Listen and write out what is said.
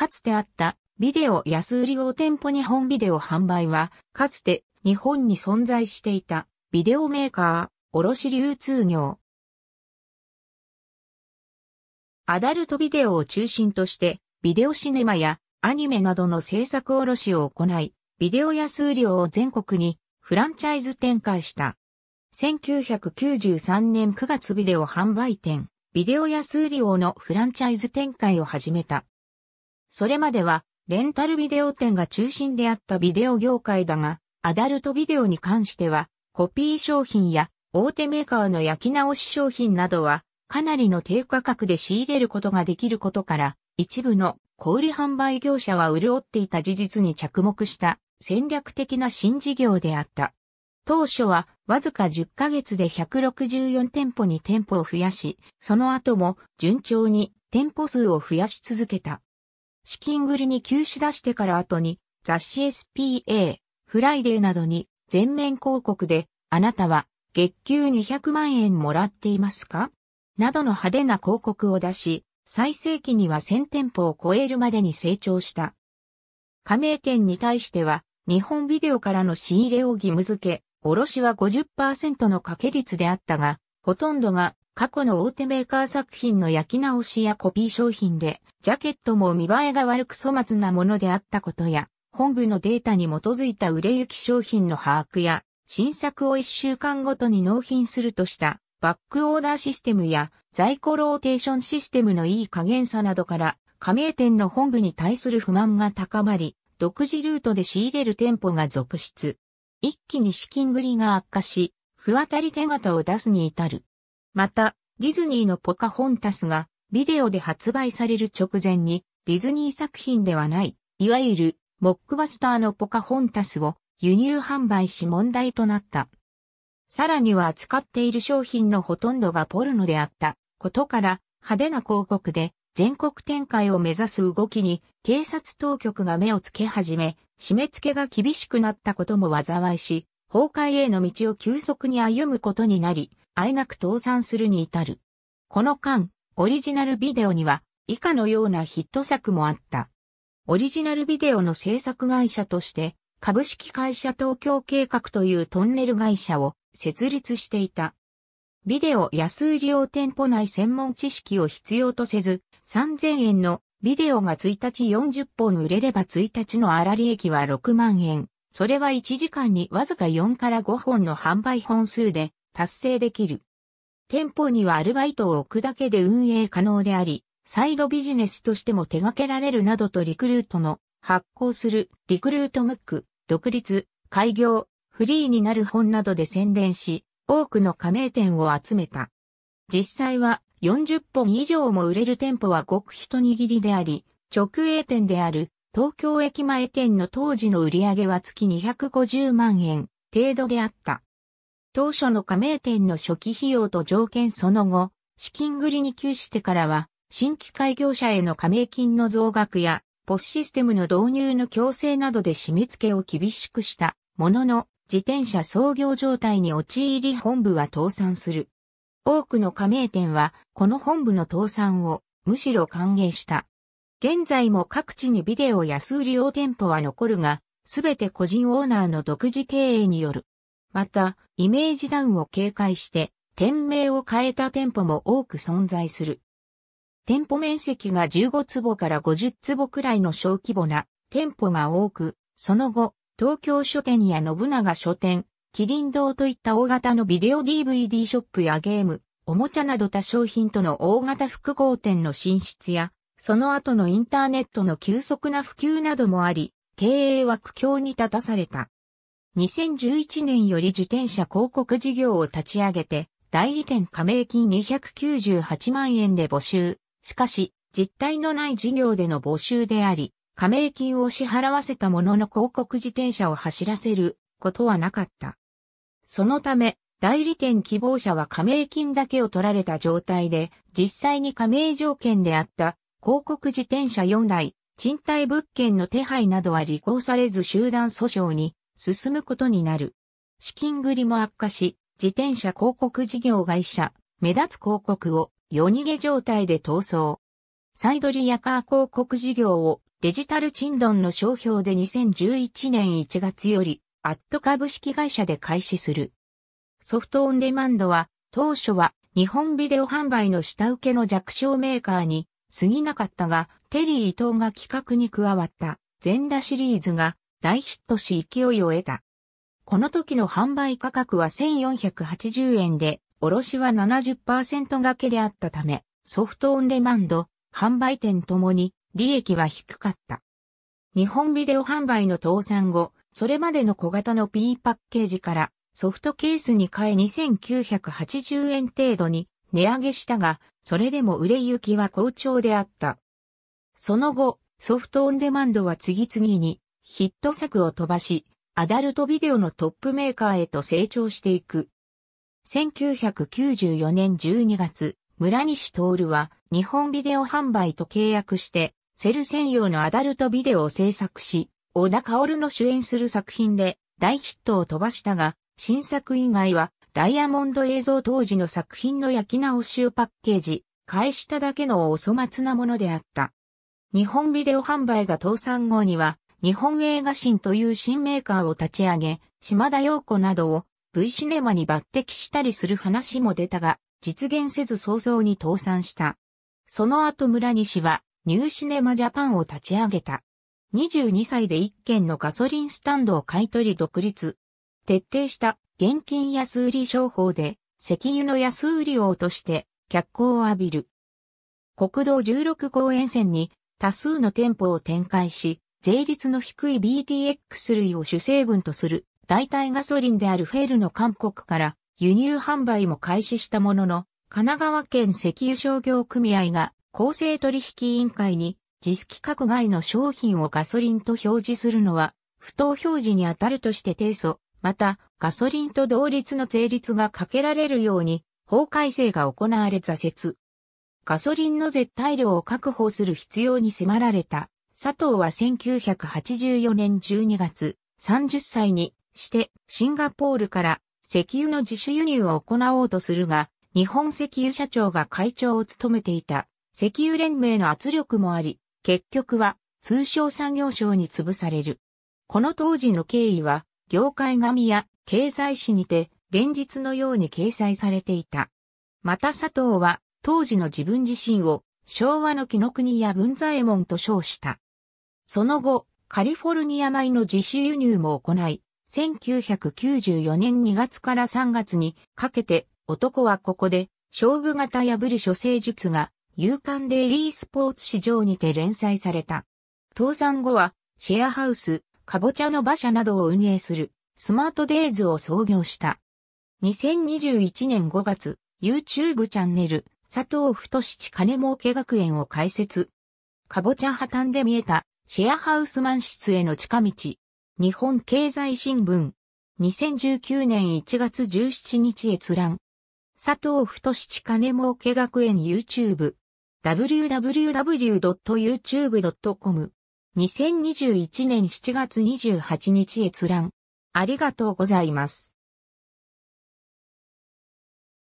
かつてあったビデオ安売りを店舗日本ビデオ販売は、かつて日本に存在していたビデオメーカー、卸流通業。アダルトビデオを中心として、ビデオシネマやアニメなどの制作卸を行い、ビデオ安売りを全国にフランチャイズ展開した。1993年9月ビデオ販売店、ビデオ安売りをのフランチャイズ展開を始めた。それまでは、レンタルビデオ店が中心であったビデオ業界だが、アダルトビデオに関しては、コピー商品や大手メーカーの焼き直し商品などは、かなりの低価格で仕入れることができることから、一部の小売販売業者は潤っていた事実に着目した戦略的な新事業であった。当初はわずか10ヶ月で164店舗に店舗を増やし、その後も順調に店舗数を増やし続けた。資金繰りに休止出してから後に、雑誌 SPA、フライデーなどに全面広告で、あなたは月給200万円もらっていますかなどの派手な広告を出し、最盛期には1000店舗を超えるまでに成長した。加盟店に対しては、日本ビデオからの仕入れを義務付け、卸は50%の掛け率であったが、ほとんどが過去の大手メーカー作品の焼き直しやコピー商品で、ジャケットも見栄えが悪く粗末なものであったことや、本部のデータに基づいた売れ行き商品の把握や、新作を1週間ごとに納品するとしたバックオーダーシステムや在庫ローテーションシステムのいい加減さなどから加盟店の本部に対する不満が高まり、独自ルートで仕入れる店舗が続出。一気に資金繰りが悪化し、不当たり手形を出すに至る。また、ディズニーのポカホンタスがビデオで発売される直前にディズニー作品ではない、いわゆるモックバスターのポカホンタスを輸入販売し問題となった。さらには扱っている商品のほとんどがポルノであったことから派手な広告で全国展開を目指す動きに警察当局が目をつけ始め、締め付けが厳しくなったことも災いし、崩壊への道を急速に歩むことになり、あえなく倒産するに至る。この間、オリジナルビデオには以下のようなヒット作もあった。オリジナルビデオの制作会社として、株式会社東京計画というトンネル会社を設立していた。ビデオ安売り用店舗内専門知識を必要とせず、3000円のビデオが1日40本売れれば1日の粗利益は6万円。それは1時間にわずか4から5本の販売本数で、達成できる。店舗にはアルバイトを置くだけで運営可能であり、サイドビジネスとしても手掛けられるなどとリクルートの発行するリクルートムック、独立、開業、フリーになる本などで宣伝し、多くの加盟店を集めた。実際は40本以上も売れる店舗はごく一握りであり、直営店である東京駅前店の当時の売り上げは月250万円程度であった。当初の加盟店の初期費用と条件その後、資金繰りに窮してからは、新規開業者への加盟金の増額や、ポスシステムの導入の強制などで締め付けを厳しくしたものの、自転車操業状態に陥り本部は倒産する。多くの加盟店は、この本部の倒産を、むしろ歓迎した。現在も各地にビデオや数量店舗は残るが、すべて個人オーナーの独自経営によるまた、イメージダウンを警戒して、店名を変えた店舗も多く存在する。店舗面積が15坪から50坪くらいの小規模な店舗が多く、その後、東京書店や信長書店、麒麟堂といった大型のビデオ DVD ショップやゲーム、おもちゃなど他商品との大型複合店の進出や、その後のインターネットの急速な普及などもあり、経営は苦境に立たされた。2011年より自転車広告事業を立ち上げて、代理店加盟金298万円で募集。しかし、実態のない事業での募集であり、加盟金を支払わせたものの広告自転車を走らせることはなかった。そのため、代理店希望者は加盟金だけを取られた状態で、実際に加盟条件であった広告自転車4台、賃貸物件の手配などは履行されず集団訴訟に進むことになる。資金繰りも悪化し、自転車広告事業会社、目立つ広告を夜逃げ状態で逃走。サイドリヤカー広告事業をデジタルチンドンの商標で2011年1月よりアット株式会社で開始する。ソフトオンデマンドは当初は日本ビデオ販売の下請けの弱小メーカーに過ぎなかったがテリー伊藤が企画に加わったンダシリーズが大ヒットし勢いを得た。この時の販売価格は1480円で、卸は70%掛けであったため、ソフトオンデマンド、販売店ともに利益は低かった。日本ビデオ販売の倒産後、それまでの小型の P パッケージからソフトケースに変え2980円程度に値上げしたが、それでも売れ行きは好調であった。その後、ソフトオンデマンドは次々にヒット作を飛ばし、アダルトビデオのトップメーカーへと成長していく。1994年12月、村西徹は日本ビデオ販売と契約して、セル専用のアダルトビデオを制作し、小田薫の主演する作品で大ヒットを飛ばしたが、新作以外はダイヤモンド映像当時の作品の焼き直しをパッケージ、返しただけのお粗末なものであった。日本ビデオ販売が倒産後には、日本映画新という新メーカーを立ち上げ、島田陽子などを V シネマに抜擢したりする話も出たが、実現せず早々に倒産した。その後村西はニューシネマジャパンを立ち上げた。22歳で一軒のガソリンスタンドを買い取り独立。徹底した現金安売り商法で石油の安売り王として脚光を浴びる。国道16号沿線に多数の店舗を展開し、税率の低い BTX 類を主成分とする代替ガソリンであるフェルの韓国から輸入販売も開始したものの、神奈川県石油商業組合が公正取引委員会に実規格外の商品をガソリンと表示するのは不当表示に当たるとして提訴、またガソリンと同率の税率がかけられるように法改正が行われ挫折。ガソリンの絶対量を確保する必要に迫られた佐藤は1984年12月、30歳にしてシンガポールから石油の自主輸入を行おうとするが、日本石油社長が会長を務めていた石油連盟の圧力もあり、結局は通商産業省に潰される。この当時の経緯は、業界紙や経済誌にて連日のように掲載されていた。また佐藤は当時の自分自身を昭和の紀の国や文左衛門と称した。その後、カリフォルニア米の自主輸入も行い、1994年2月から3月にかけて男はここで勝負型破り処世術が勇敢デイリースポーツ市場にて連載された。倒産後はシェアハウス、カボチャの馬車などを運営するスマートデイズを創業した。2021年5月、YouTube チャンネル佐藤太七金儲け学園を開設。カボチャ破綻で見えたシェアハウス満室への近道。日本経済新聞。2019年1月17日閲覧。佐藤太七金儲け学園 YouTube。www.youtube.com。2021年7月28日閲覧。ありがとうございます。